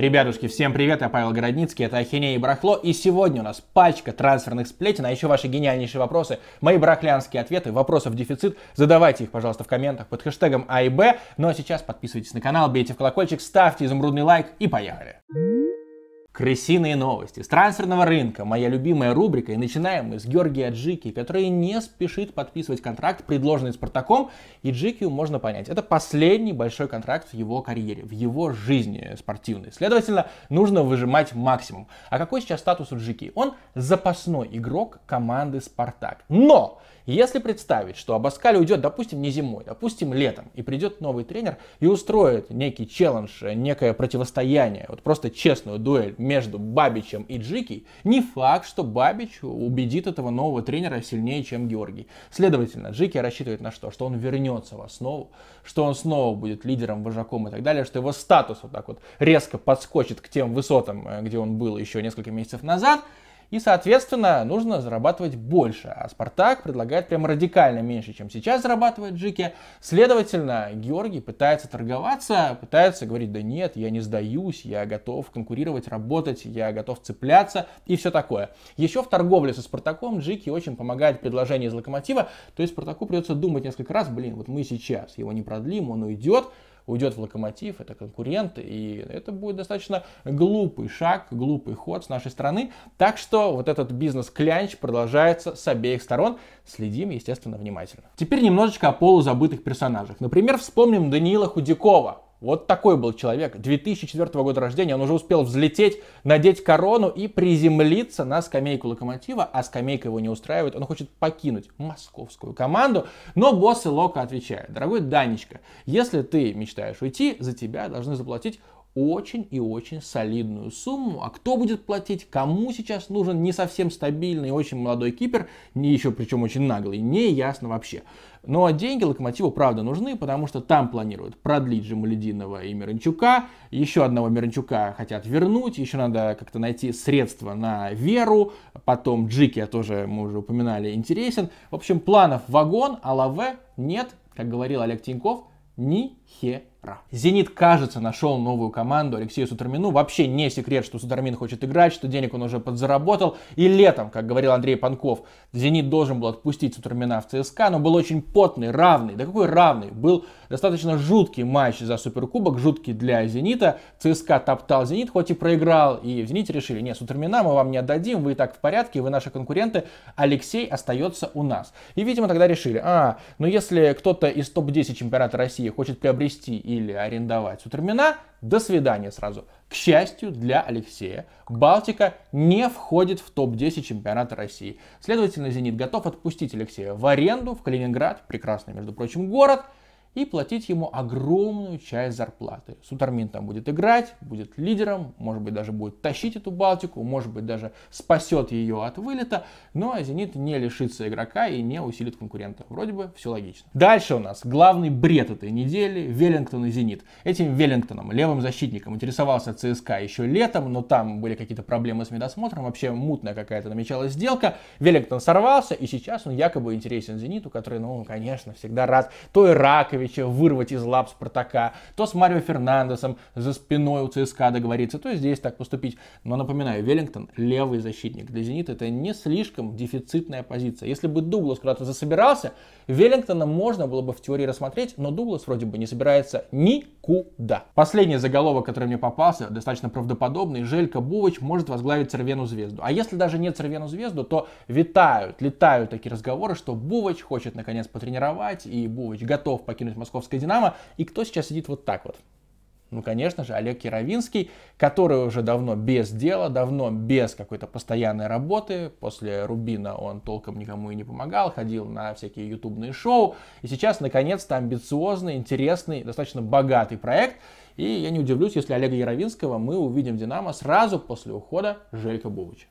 Ребятушки, всем привет, я Павел Городницкий, это Ахинея и Брахло, и сегодня у нас пачка трансферных сплетен, а еще ваши гениальнейшие вопросы, мои брахлянские ответы, вопросов дефицит, задавайте их, пожалуйста, в комментах под хэштегом А и Б, ну а сейчас подписывайтесь на канал, бейте в колокольчик, ставьте изумрудный лайк и поехали! Крысиные новости. С трансферного рынка, моя любимая рубрика, и начинаем мы с Георгия Джики, который не спешит подписывать контракт, предложенный Спартаком, и Джикию можно понять. Это последний большой контракт в его карьере, в его жизни спортивной. Следовательно, нужно выжимать максимум. А какой сейчас статус у Джики? Он запасной игрок команды Спартак. Но! Если представить, что Абаскаль уйдет, допустим, не зимой, допустим, летом, и придет новый тренер и устроит некий челлендж, некое противостояние, вот просто честную дуэль между Бабичем и Джики, не факт, что Бабич убедит этого нового тренера сильнее, чем Георгий. Следовательно, Джики рассчитывает на что? Что он вернется в основу, что он снова будет лидером, вожаком и так далее, что его статус вот так вот резко подскочит к тем высотам, э, где он был еще несколько месяцев назад – и, соответственно, нужно зарабатывать больше. А Спартак предлагает прямо радикально меньше, чем сейчас зарабатывает Джики. Следовательно, Георгий пытается торговаться, пытается говорить, да нет, я не сдаюсь, я готов конкурировать, работать, я готов цепляться и все такое. Еще в торговле со Спартаком Джики очень помогает предложение из Локомотива, то есть Спартаку придется думать несколько раз, блин, вот мы сейчас его не продлим, он уйдет, уйдет в локомотив, это конкурент, и это будет достаточно глупый шаг, глупый ход с нашей стороны. Так что вот этот бизнес-клянч продолжается с обеих сторон. Следим, естественно, внимательно. Теперь немножечко о полузабытых персонажах. Например, вспомним Даниила Худякова, вот такой был человек. 2004 года рождения. Он уже успел взлететь, надеть корону и приземлиться на скамейку Локомотива. А скамейка его не устраивает. Он хочет покинуть московскую команду. Но боссы Лока отвечают. Дорогой Данечка, если ты мечтаешь уйти, за тебя должны заплатить очень и очень солидную сумму. А кто будет платить, кому сейчас нужен не совсем стабильный, очень молодой кипер, не еще причем очень наглый, не ясно вообще. Но ну, а деньги Локомотиву правда нужны, потому что там планируют продлить Жемалединова и Миранчука, еще одного Миранчука хотят вернуть, еще надо как-то найти средства на Веру, потом Джики, тоже мы уже упоминали, интересен. В общем, планов вагон, а Лаве нет, как говорил Олег Тиньков, ни хера. Ра. «Зенит», кажется, нашел новую команду Алексею Сутермину. Вообще не секрет, что Сутермин хочет играть, что денег он уже подзаработал. И летом, как говорил Андрей Панков, «Зенит» должен был отпустить Сутермина в ЦСКА, но был очень потный, равный. Да какой равный? Был достаточно жуткий матч за Суперкубок, жуткий для «Зенита». ЦСКА топтал «Зенит», хоть и проиграл. И в «Зените» решили, нет, Сутермина мы вам не отдадим, вы и так в порядке, вы наши конкуренты, Алексей остается у нас. И, видимо, тогда решили, а, ну если кто-то из топ-10 чемпионата России хочет приобрести или арендовать Сутермина, до свидания сразу. К счастью для Алексея, Балтика не входит в топ-10 чемпионата России. Следовательно, «Зенит» готов отпустить Алексея в аренду в Калининград, прекрасный, между прочим, город – и платить ему огромную часть зарплаты. Сутармин там будет играть, будет лидером, может быть даже будет тащить эту Балтику, может быть даже спасет ее от вылета, но Зенит не лишится игрока и не усилит конкурента. Вроде бы все логично. Дальше у нас главный бред этой недели – Веллингтон и Зенит. Этим Веллингтоном, левым защитником, интересовался ЦСКА еще летом, но там были какие-то проблемы с медосмотром, вообще мутная какая-то намечалась сделка. Веллингтон сорвался, и сейчас он якобы интересен Зениту, который, ну, конечно, всегда рад той раковине, Ивановича вырвать из лап Спартака, то с Марио Фернандесом за спиной у ЦСКА договориться, то здесь так поступить. Но напоминаю, Веллингтон левый защитник. Для Зенита это не слишком дефицитная позиция. Если бы Дуглас куда-то засобирался, Веллингтона можно было бы в теории рассмотреть, но Дуглас вроде бы не собирается никуда. Последний заголовок, который мне попался, достаточно правдоподобный. Желька Бувач может возглавить Цервену Звезду. А если даже нет Цервену Звезду, то витают, летают такие разговоры, что Бувач хочет наконец потренировать, и Бувач готов покинуть сильность московской «Динамо». И кто сейчас сидит вот так вот? Ну, конечно же, Олег Яровинский который уже давно без дела, давно без какой-то постоянной работы. После Рубина он толком никому и не помогал, ходил на всякие ютубные шоу. И сейчас, наконец-то, амбициозный, интересный, достаточно богатый проект. И я не удивлюсь, если Олега Яровинского мы увидим в «Динамо» сразу после ухода Желька Бубыча.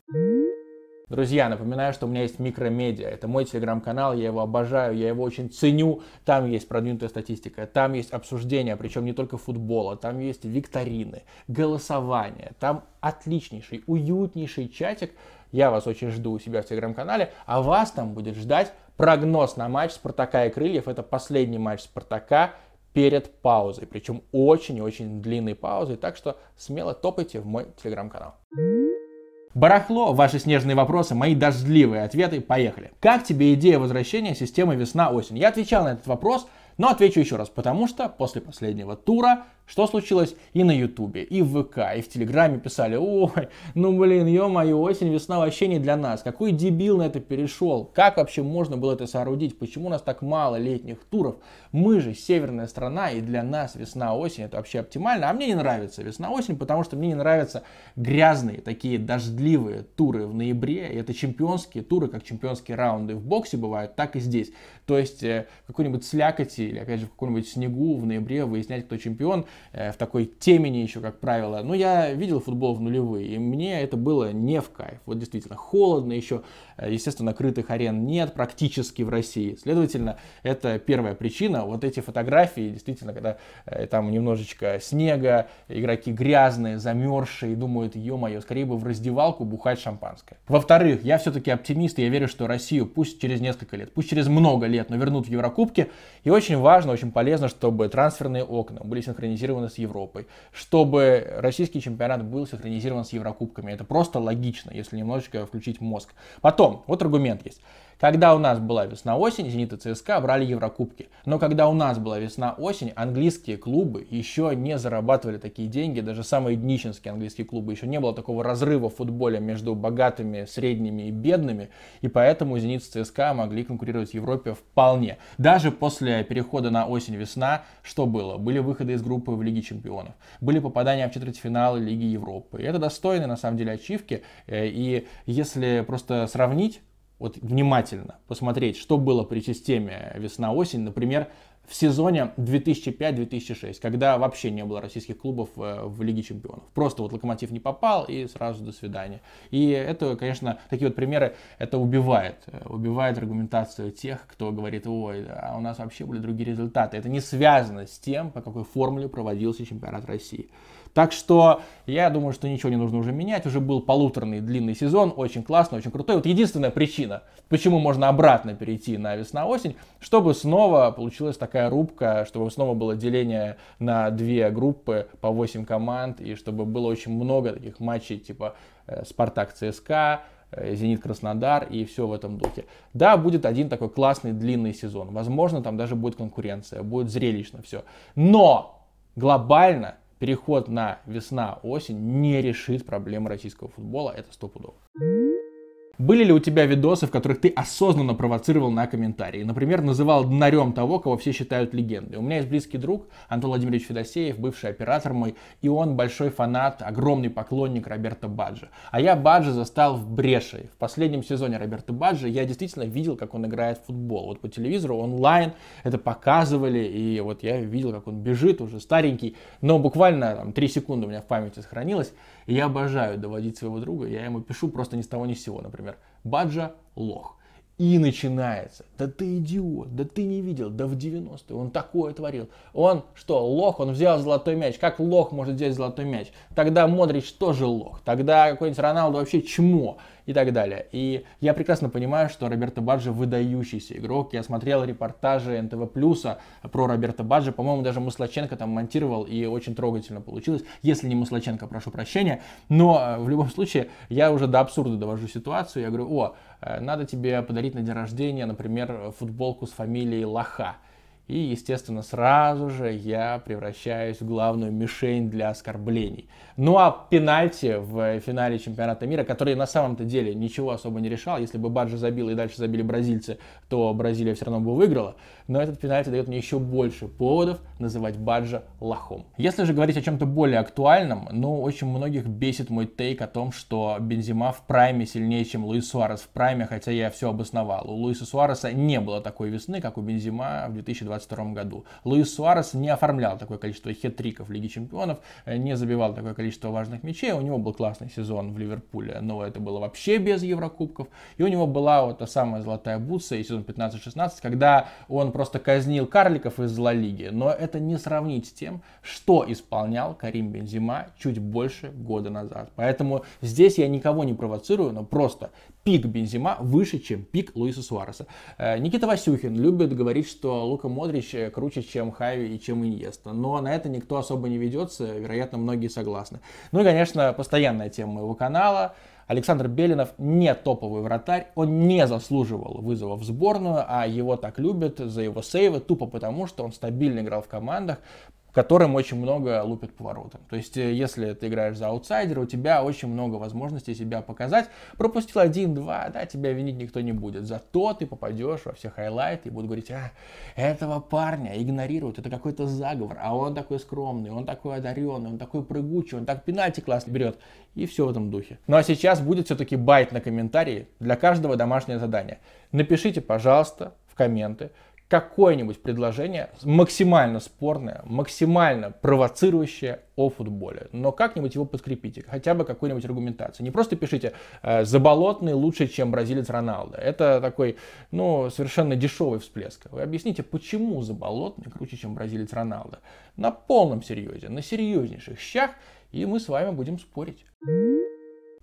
Друзья, напоминаю, что у меня есть микромедиа. Это мой телеграм-канал, я его обожаю, я его очень ценю. Там есть продвинутая статистика, там есть обсуждения, причем не только футбола, там есть викторины, голосование, там отличнейший, уютнейший чатик. Я вас очень жду у себя в телеграм-канале, а вас там будет ждать прогноз на матч Спартака и Крыльев. Это последний матч Спартака перед паузой, причем очень-очень длинной паузой, так что смело топайте в мой телеграм-канал. Барахло, ваши снежные вопросы, мои дождливые ответы, поехали. Как тебе идея возвращения системы весна-осень? Я отвечал на этот вопрос, но отвечу еще раз, потому что после последнего тура что случилось? И на Ютубе, и в ВК, и в Телеграме писали, ой, ну блин, ё-моё, осень, весна вообще не для нас. Какой дебил на это перешел? Как вообще можно было это соорудить? Почему у нас так мало летних туров? Мы же северная страна, и для нас весна-осень это вообще оптимально. А мне не нравится весна-осень, потому что мне не нравятся грязные, такие дождливые туры в ноябре. И это чемпионские туры, как чемпионские раунды в боксе бывают, так и здесь. То есть э, какой-нибудь слякоти или, опять же, в каком-нибудь снегу в ноябре выяснять, кто чемпион – Э, в такой темени еще, как правило. Но ну, я видел футбол в нулевые, и мне это было не в кайф. Вот действительно, холодно еще, Э, естественно, крытых арен нет практически в России. Следовательно, это первая причина. Вот эти фотографии, действительно, когда э, там немножечко снега, игроки грязные, замерзшие, думают, ё-моё, скорее бы в раздевалку бухать шампанское. Во-вторых, я все-таки оптимист, и я верю, что Россию пусть через несколько лет, пусть через много лет, но вернут в Еврокубки. И очень важно, очень полезно, чтобы трансферные окна были синхронизированы с Европой, чтобы российский чемпионат был синхронизирован с Еврокубками. Это просто логично, если немножечко включить мозг. Потом, вот аргумент есть. Когда у нас была весна-осень, «Зенит» и «ЦСКА» брали Еврокубки. Но когда у нас была весна-осень, английские клубы еще не зарабатывали такие деньги. Даже самые днищенские английские клубы. Еще не было такого разрыва в футболе между богатыми, средними и бедными. И поэтому «Зенит» и «ЦСКА» могли конкурировать в Европе вполне. Даже после перехода на осень-весна, что было? Были выходы из группы в Лиге Чемпионов. Были попадания в четвертьфиналы Лиги Европы. И это достойные, на самом деле, ачивки. Э, и если просто сравнить вот внимательно посмотреть, что было при системе весна-осень, например, в сезоне 2005-2006, когда вообще не было российских клубов э, в Лиге Чемпионов. Просто вот Локомотив не попал и сразу до свидания. И это, конечно, такие вот примеры, это убивает. Э, убивает аргументацию тех, кто говорит, ой, а у нас вообще были другие результаты. Это не связано с тем, по какой формуле проводился чемпионат России. Так что я думаю, что ничего не нужно уже менять. Уже был полуторный длинный сезон, очень классный, очень крутой. Вот единственная причина, почему можно обратно перейти на весна-осень, чтобы снова получилась такая рубка, чтобы снова было деление на две группы по 8 команд, и чтобы было очень много таких матчей типа э, Спартак ЦСКА, э, Зенит Краснодар и все в этом духе. Да, будет один такой классный длинный сезон. Возможно, там даже будет конкуренция, будет зрелищно все. Но глобально переход на весна-осень не решит проблемы российского футбола, это стопудово. Были ли у тебя видосы, в которых ты осознанно провоцировал на комментарии? Например, называл днарем того, кого все считают легендой. У меня есть близкий друг Антон Владимирович Федосеев, бывший оператор мой, и он большой фанат, огромный поклонник Роберта Баджи. А я Баджи застал в бреше. В последнем сезоне Роберта Баджи я действительно видел, как он играет в футбол. Вот по телевизору онлайн это показывали, и вот я видел, как он бежит, уже старенький, но буквально там, 3 секунды у меня в памяти сохранилось я обожаю доводить своего друга, я ему пишу просто ни с того ни с сего, например, Баджа лох. И начинается. Да ты идиот, да ты не видел, да в 90-е он такое творил. Он что, лох, он взял золотой мяч. Как лох может взять золотой мяч? Тогда Модрич тоже лох. Тогда какой-нибудь Роналду вообще чмо и так далее. И я прекрасно понимаю, что Роберто Баджи выдающийся игрок. Я смотрел репортажи НТВ Плюса про Роберто Баджи. По-моему, даже Муслаченко там монтировал, и очень трогательно получилось. Если не Муслаченко, прошу прощения. Но э, в любом случае, я уже до абсурда довожу ситуацию. Я говорю, о, э, надо тебе подарить на день рождения, например, футболку с фамилией Лоха. И, естественно, сразу же я превращаюсь в главную мишень для оскорблений. Ну а пенальти в финале чемпионата мира, который на самом-то деле ничего особо не решал. Если бы Баджи забил и дальше забили бразильцы, то Бразилия все равно бы выиграла. Но этот пенальти дает мне еще больше поводов называть Баджа лохом. Если же говорить о чем-то более актуальном, ну, очень многих бесит мой тейк о том, что Бензима в прайме сильнее, чем Луис Суарес в прайме, хотя я все обосновал. У Луиса Суареса не было такой весны, как у Бензима в 2020 2022 году. Луис Суарес не оформлял такое количество хет-триков Лиги Чемпионов, э, не забивал такое количество важных мячей. У него был классный сезон в Ливерпуле, но это было вообще без Еврокубков. И у него была вот та самая золотая бутса и сезон 15-16, когда он просто казнил карликов из Ла Лиги. Но это не сравнить с тем, что исполнял Карим Бензима чуть больше года назад. Поэтому здесь я никого не провоцирую, но просто пик Бензима выше, чем пик Луиса Суареса. Э, Никита Васюхин любит говорить, что Лука Модрич э, круче, чем Хави и чем Иньеста, но на это никто особо не ведется, вероятно, многие согласны. Ну и, конечно, постоянная тема моего канала. Александр Белинов не топовый вратарь, он не заслуживал вызова в сборную, а его так любят за его сейвы, тупо потому, что он стабильно играл в командах, в котором очень много лупят поворотом. То есть, э, если ты играешь за аутсайдера, у тебя очень много возможностей себя показать. Пропустил один-два, да, тебя винить никто не будет. Зато ты попадешь во все хайлайты и будут говорить, а, этого парня игнорируют, это какой-то заговор, а он такой скромный, он такой одаренный, он такой прыгучий, он так пенальти классно берет. И все в этом духе. Ну а сейчас будет все-таки байт на комментарии для каждого домашнее задание. Напишите, пожалуйста, в комменты, какое-нибудь предложение максимально спорное, максимально провоцирующее о футболе. Но как-нибудь его подкрепите, хотя бы какой-нибудь аргументацией. Не просто пишите э, «заболотный лучше, чем бразилец Роналдо». Это такой, ну, совершенно дешевый всплеск. Вы объясните, почему заболотный круче, чем бразилец Роналдо. На полном серьезе, на серьезнейших щах, и мы с вами будем спорить.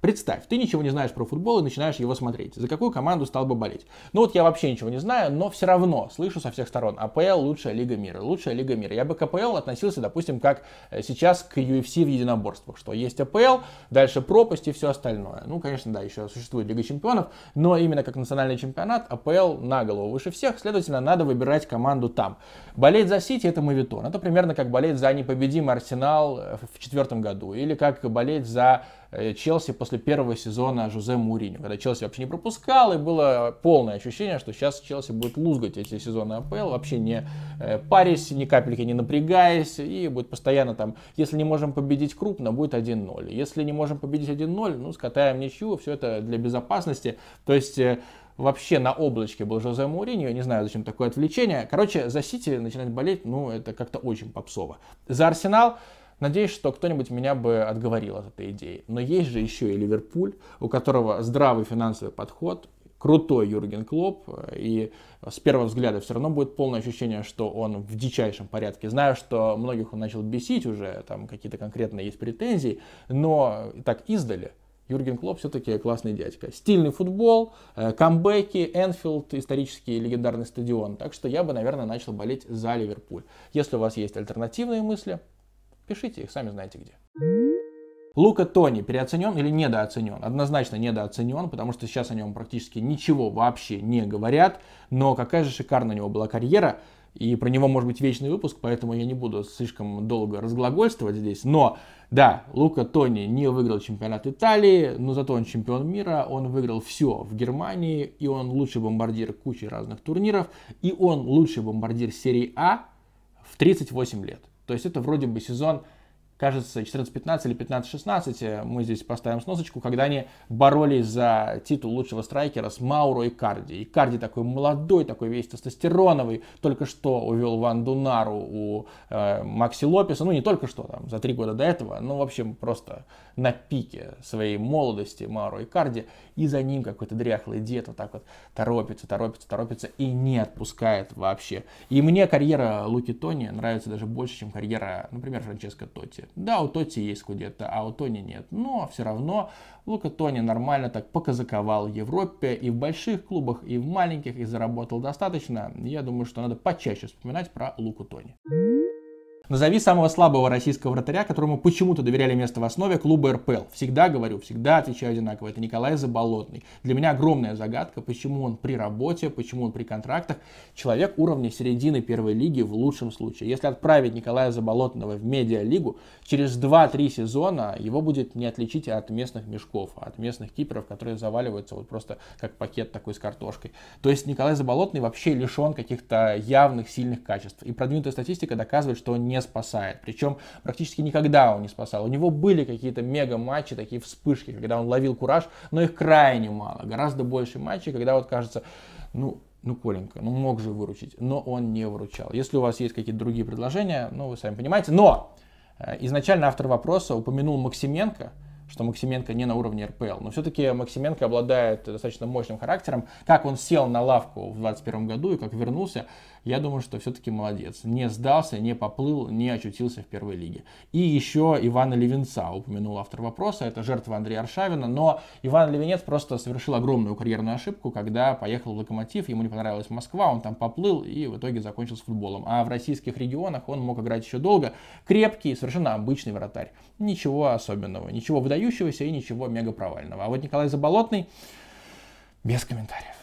Представь, ты ничего не знаешь про футбол и начинаешь его смотреть. За какую команду стал бы болеть? Ну вот я вообще ничего не знаю, но все равно слышу со всех сторон. АПЛ лучшая лига мира, лучшая лига мира. Я бы к АПЛ относился, допустим, как э, сейчас к UFC в единоборствах, что есть АПЛ, дальше пропасть и все остальное. Ну, конечно, да, еще существует Лига Чемпионов, но именно как национальный чемпионат АПЛ на голову выше всех, следовательно, надо выбирать команду там. Болеть за Сити это мавитон. Это примерно как болеть за непобедимый Арсенал э, в четвертом году, или как болеть за Э, Челси после первого сезона Жузе Муриню, когда Челси вообще не пропускал, и было полное ощущение, что сейчас Челси будет лузгать эти сезоны АПЛ, вообще не э, парясь, ни капельки не напрягаясь, и будет постоянно там, если не можем победить крупно, будет 1-0, если не можем победить 1-0, ну, скатаем ничью, все это для безопасности, то есть э, вообще на облачке был Жозе Муриньо, не знаю, зачем такое отвлечение. Короче, за Сити начинать болеть, ну, это как-то очень попсово. За Арсенал Надеюсь, что кто-нибудь меня бы отговорил от этой идеи. Но есть же еще и Ливерпуль, у которого здравый финансовый подход, крутой Юрген Клоп, и с первого взгляда все равно будет полное ощущение, что он в дичайшем порядке. Знаю, что многих он начал бесить уже, там какие-то конкретные есть претензии, но так издали. Юрген Клоп все-таки классный дядька. Стильный футбол, э, камбэки, Энфилд, исторический легендарный стадион. Так что я бы, наверное, начал болеть за Ливерпуль. Если у вас есть альтернативные мысли, Пишите их, сами знаете где. Лука Тони переоценен или недооценен? Однозначно недооценен, потому что сейчас о нем практически ничего вообще не говорят. Но какая же шикарная у него была карьера. И про него может быть вечный выпуск, поэтому я не буду слишком долго разглагольствовать здесь. Но, да, Лука Тони не выиграл чемпионат Италии, но зато он чемпион мира, он выиграл все в Германии, и он лучший бомбардир кучи разных турниров, и он лучший бомбардир серии А в 38 лет. То есть это вроде бы сезон кажется, 14-15 или 15-16, э, мы здесь поставим сносочку, когда они боролись за титул лучшего страйкера с Мауро и Карди. И Карди такой молодой, такой весь тестостероновый, только что увел Ван Дунару у э, Макси Лопеса, ну не только что, там, за три года до этого, ну в общем просто на пике своей молодости Мауро и Карди, и за ним какой-то дряхлый дед вот так вот торопится, торопится, торопится и не отпускает вообще. И мне карьера Луки Тони нравится даже больше, чем карьера, например, Франческо Тотти. Да, у Тоти есть Кудетта, а у Тони нет. Но все равно Лука Тони нормально так показаковал Европе и в больших клубах, и в маленьких, и заработал достаточно. Я думаю, что надо почаще вспоминать про Луку Тони. Назови самого слабого российского вратаря, которому почему-то доверяли место в основе клуба РПЛ. Всегда говорю, всегда отвечаю одинаково. Это Николай Заболотный. Для меня огромная загадка, почему он при работе, почему он при контрактах. Человек уровня середины первой лиги в лучшем случае. Если отправить Николая Заболотного в медиалигу, через 2-3 сезона его будет не отличить от местных мешков, а от местных киперов, которые заваливаются вот просто как пакет такой с картошкой. То есть Николай Заболотный вообще лишен каких-то явных сильных качеств. И продвинутая статистика доказывает, что он не не спасает. Причем практически никогда он не спасал. У него были какие-то мега-матчи, такие вспышки, когда он ловил кураж, но их крайне мало. Гораздо больше матчей, когда вот кажется, ну, ну, Коленька, ну мог же выручить, но он не выручал. Если у вас есть какие-то другие предложения, ну, вы сами понимаете. Но э, изначально автор вопроса упомянул Максименко, что Максименко не на уровне РПЛ. Но все-таки Максименко обладает достаточно мощным характером. Как он сел на лавку в 2021 году и как вернулся, я думаю, что все-таки молодец. Не сдался, не поплыл, не очутился в первой лиге. И еще Ивана Левинца упомянул автор вопроса, это жертва Андрея Аршавина, но Иван Левинец просто совершил огромную карьерную ошибку, когда поехал в Локомотив, ему не понравилась Москва, он там поплыл и в итоге закончил с футболом. А в российских регионах он мог играть еще долго. Крепкий, совершенно обычный вратарь. Ничего особенного, ничего выдающегося и ничего мега провального. А вот Николай Заболотный без комментариев.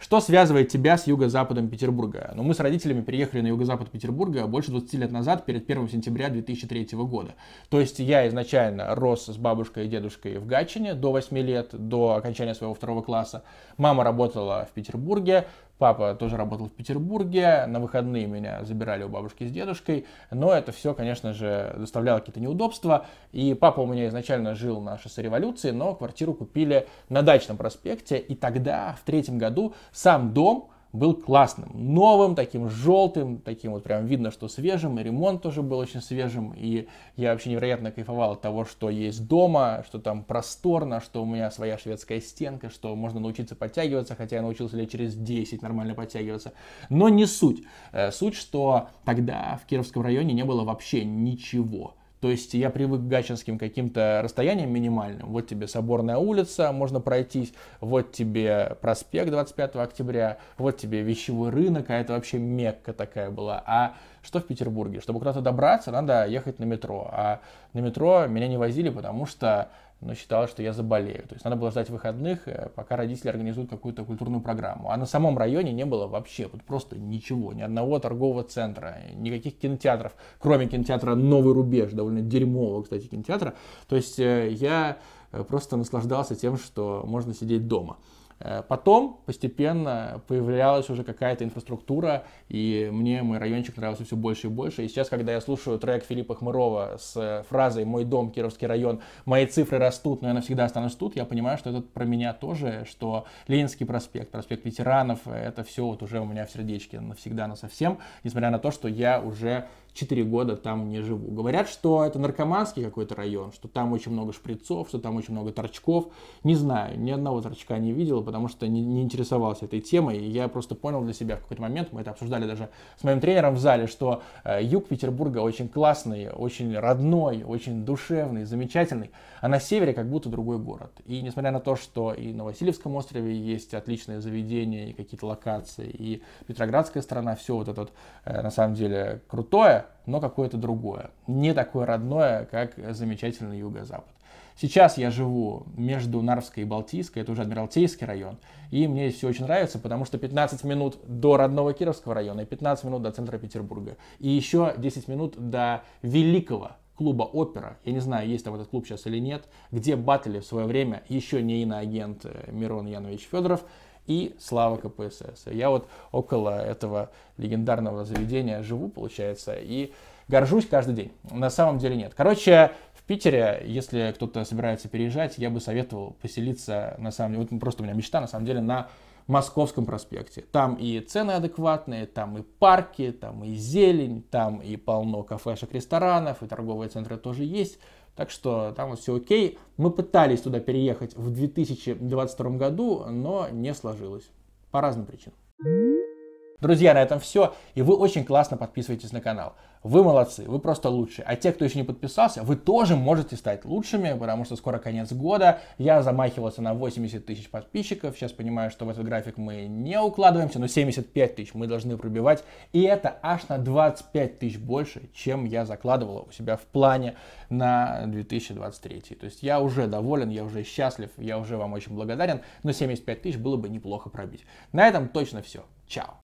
Что связывает тебя с юго-западом Петербурга? Ну, мы с родителями переехали на юго-запад Петербурга больше 20 лет назад, перед 1 сентября 2003 года. То есть я изначально рос с бабушкой и дедушкой в Гатчине до 8 лет, до окончания своего второго класса. Мама работала в Петербурге, Папа тоже работал в Петербурге, на выходные меня забирали у бабушки с дедушкой, но это все, конечно же, доставляло какие-то неудобства. И папа у меня изначально жил на шоссе революции, но квартиру купили на дачном проспекте, и тогда, в третьем году, сам дом был классным, новым, таким желтым, таким вот прям видно, что свежим, и ремонт тоже был очень свежим, и я вообще невероятно кайфовал от того, что есть дома, что там просторно, что у меня своя шведская стенка, что можно научиться подтягиваться, хотя я научился лет через 10 нормально подтягиваться, но не суть. Э, суть, что тогда в Кировском районе не было вообще ничего. То есть я привык к гачинским каким-то расстояниям минимальным. Вот тебе Соборная улица, можно пройтись, вот тебе проспект 25 октября, вот тебе вещевой рынок, а это вообще мекка такая была. А что в Петербурге? Чтобы куда-то добраться, надо ехать на метро. А на метро меня не возили, потому что но считала, что я заболею. То есть надо было ждать выходных, э, пока родители организуют какую-то культурную программу. А на самом районе не было вообще вот просто ничего, ни одного торгового центра, никаких кинотеатров, кроме кинотеатра «Новый рубеж», довольно дерьмового, кстати, кинотеатра. То есть э, я э, просто наслаждался тем, что можно сидеть дома. Э, потом постепенно появлялась уже какая-то инфраструктура, и мне мой райончик нравился все больше и больше. И сейчас, когда я слушаю трек Филиппа Хмырова с э, фразой «Мой дом, Кировский район, мои цифры растут, но я навсегда останусь тут», я понимаю, что это про меня тоже, что Ленинский проспект, проспект ветеранов, это все вот уже у меня в сердечке навсегда, на совсем, несмотря на то, что я уже 4 года там не живу. Говорят, что это наркоманский какой-то район, что там очень много шприцов, что там очень много торчков. Не знаю, ни одного торчка не видел, потому что не, не интересовался этой темой. И я просто понял для себя в какой-то момент, мы это обсуждали даже с моим тренером в зале, что э, юг Петербурга очень классный, очень родной, очень душевный, замечательный, а на севере как будто другой город. И несмотря на то, что и на Васильевском острове есть отличные заведения, и какие-то локации, и Петроградская сторона все вот это вот, э, на самом деле крутое, но какое-то другое. Не такое родное, как замечательный юго-запад. Сейчас я живу между Нарвской и Балтийской, это уже Адмиралтейский район, и мне все очень нравится, потому что 15 минут до родного Кировского района и 15 минут до центра Петербурга, и еще 10 минут до великого клуба «Опера», я не знаю, есть там этот клуб сейчас или нет, где батали в свое время еще не иноагент э, Мирон Янович Федоров, и слава КПСС. Я вот около этого легендарного заведения живу, получается, и горжусь каждый день. На самом деле нет. Короче, в Питере, если кто-то собирается переезжать, я бы советовал поселиться, на самом деле, вот просто у меня мечта, на самом деле, на Московском проспекте. Там и цены адекватные, там и парки, там и зелень, там и полно кафешек, ресторанов, и торговые центры тоже есть. Так что там все окей. Мы пытались туда переехать в 2022 году, но не сложилось. По разным причинам. Друзья, на этом все. И вы очень классно подписываетесь на канал. Вы молодцы, вы просто лучшие. А те, кто еще не подписался, вы тоже можете стать лучшими, потому что скоро конец года. Я замахивался на 80 тысяч подписчиков. Сейчас понимаю, что в этот график мы не укладываемся, но 75 тысяч мы должны пробивать. И это аж на 25 тысяч больше, чем я закладывал у себя в плане на 2023. То есть я уже доволен, я уже счастлив, я уже вам очень благодарен, но 75 тысяч было бы неплохо пробить. На этом точно все. Чао!